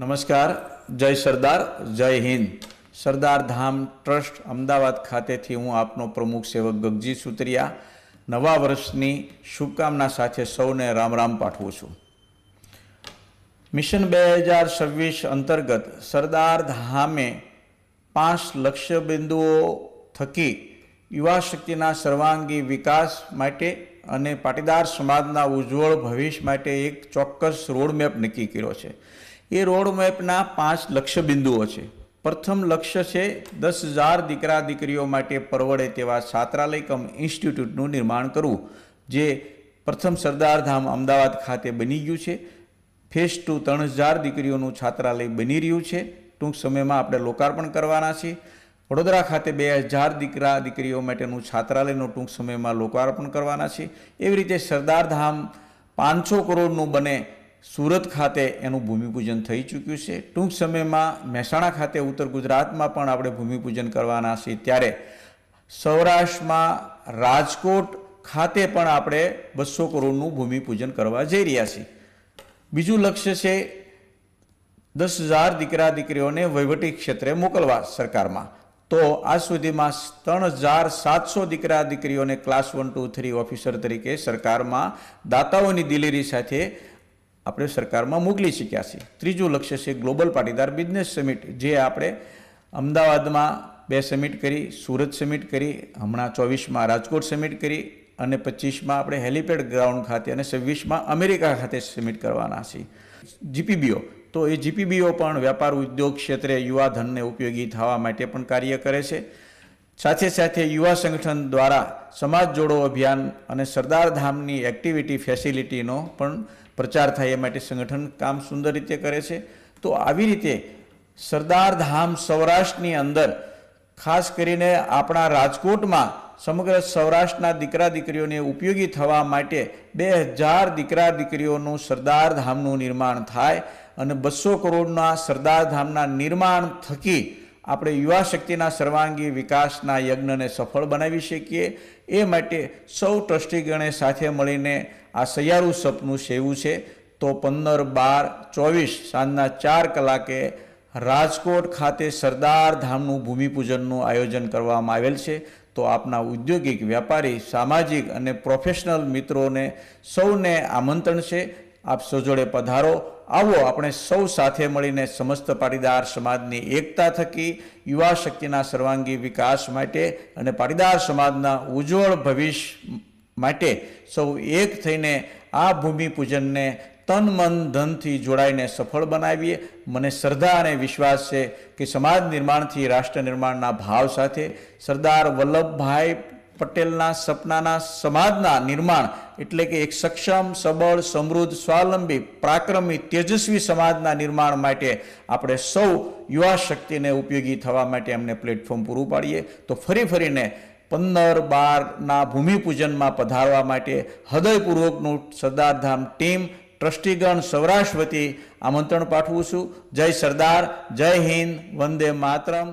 નમસ્કાર જય સરદાર જય હિન્દ સરદાર ધામ ટ્રસ્ટ અમદાવાદ ખાતેથી હું આપનો પ્રમુખ સેવક ગગજી સુતરિયા નવા વર્ષની શુભકામના સાથે સૌને રામ રામ પાઠવું છું મિશન બે હજાર છવ્વીસ અંતર્ગત સરદાર ધામે પાંચ લક્ષ્યબિંદુઓ થકી યુવા શક્તિના સર્વાંગી વિકાસ માટે અને પાટીદાર સમાજના ઉજ્જવળ ભવિષ્ય માટે એક ચોક્કસ રોડમેપ નક્કી કર્યો છે એ રોડ મેપના પાંચ લક્ષ્ય બિંદુઓ છે પ્રથમ લક્ષ્ય છે દસ હજાર દીકરા દીકરીઓ માટે પરવડે તેવા છાત્રાલય કમ ઇન્સ્ટિટ્યૂટનું નિર્માણ કરવું જે પ્રથમ સરદારધામ અમદાવાદ ખાતે બની ગયું છે ફેઝ ટુ ત્રણ હજાર દીકરીઓનું છાત્રાલય બની રહ્યું છે ટૂંક સમયમાં આપણે લોકાર્પણ કરવાના છીએ વડોદરા ખાતે બે હજાર દીકરા દીકરીઓ માટેનું છાત્રાલયનું ટૂંક સમયમાં લોકાર્પણ કરવાના છે એવી રીતે સરદારધામ પાંચસો કરોડનું બને સુરત ખાતે એનું ભૂમિપૂજન થઈ ચૂક્યું છે ટૂંક સમયમાં મહેસાણા ખાતે ઉત્તર ગુજરાતમાં પણ આપણે ભૂમિપૂજન કરવાના છીએ ત્યારે સૌરાષ્ટ્રમાં રાજકોટ ખાતે પણ આપણે બસો કરોડનું ભૂમિપૂજન કરવા જઈ રહ્યા છીએ બીજું લક્ષ્ય છે દસ હજાર દીકરા દીકરીઓને વહીવટી ક્ષેત્રે મોકલવા સરકારમાં તો આજ સુધીમાં ત્રણ હજાર સાતસો દીકરા દીકરીઓને class one two three officer તરીકે સરકારમાં દાતાઓની દિલેરી સાથે આપણે સરકારમાં મોકલી શક્યા છીએ ત્રીજું લક્ષ્ય છે ગ્લોબલ પાટીદાર બિઝનેસ સમિટ જે આપણે અમદાવાદમાં બે સમિટ કરી સુરત સમિટ કરી હમણાં ચોવીસમાં રાજકોટ સમિટ કરી અને પચીસમાં આપણે હેલિપેડ ગ્રાઉન્ડ ખાતે અને છવ્વીસમાં અમેરિકા ખાતે સમિટ કરવાના છીએ જીપીબીઓ તો એ જીપીબીઓ પણ વ્યાપાર ઉદ્યોગ ક્ષેત્રે યુવા ધનને ઉપયોગી થવા માટે પણ કાર્ય કરે છે સાથે સાથે યુવા સંગઠન દ્વારા સમાજ જોડો અભિયાન અને સરદાર ધામની એક્ટિવિટી ફેસિલિટીનો પણ પ્રચાર થાય એ માટે સંગઠન કામ સુંદર રીતે કરે છે તો આવી રીતે સરદાર ધામ સૌરાષ્ટ્રની અંદર ખાસ કરીને આપણા રાજકોટમાં સમગ્ર સૌરાષ્ટ્રના દીકરા દીકરીઓને ઉપયોગી થવા માટે બે હજાર દીકરા દીકરીઓનું સરદાર ધામનું નિર્માણ થાય અને બસો કરોડના સરદાર ધામના નિર્માણ થકી આપણે યુવા શક્તિના સર્વાંગી વિકાસના યજ્ઞને સફળ બનાવી શકીએ એ માટે સૌ ટ્રસ્ટીગણે સાથે મળીને આ સૈયારું સપનું સેવું છે તો પંદર બાર ચોવીસ સાંજના ચાર કલાકે રાજકોટ ખાતે સરદાર ધામનું ભૂમિપૂજનનું આયોજન કરવામાં આવેલ છે તો આપના ઉદ્યોગિક વ્યાપારી સામાજિક અને પ્રોફેશનલ મિત્રોને સૌને આમંત્રણ છે આપ સજોડે પધારો આવો આપણે સૌ સાથે મળીને સમસ્ત પાટીદાર સમાજની એકતા થકી યુવા શક્તિના સર્વાંગી વિકાસ માટે અને પાટીદાર સમાજના ઉજ્જવળ ભવિષ્ય માટે સૌ એક થઈને આ ભૂમિપૂજનને તન મન ધનથી જોડાઈને સફળ બનાવીએ મને શ્રદ્ધા અને વિશ્વાસ છે કે સમાજ નિર્માણથી રાષ્ટ્ર નિર્માણના ભાવ સાથે સરદાર વલ્લભભાઈ પટેલના સપનાના સમાજના નિર્માણ એટલે કે એક સક્ષમ સબળ સમૃદ્ધ સ્વાવલંબી પ્રાક્રમી તેજસ્વી સમાજના નિર્માણ માટે આપણે સૌ યુવા શક્તિને ઉપયોગી થવા માટે એમને પ્લેટફોર્મ પૂરું પાડીએ તો ફરી ફરીને પંદર બારના ભૂમિપૂજનમાં પધારવા માટે હૃદયપૂર્વકનું સરદારધામ ટીમ ટ્રસ્ટીગણ સૌરાષ્ટ્ર આમંત્રણ પાઠવું છું જય સરદાર જય હિન્દ વંદે માતરમ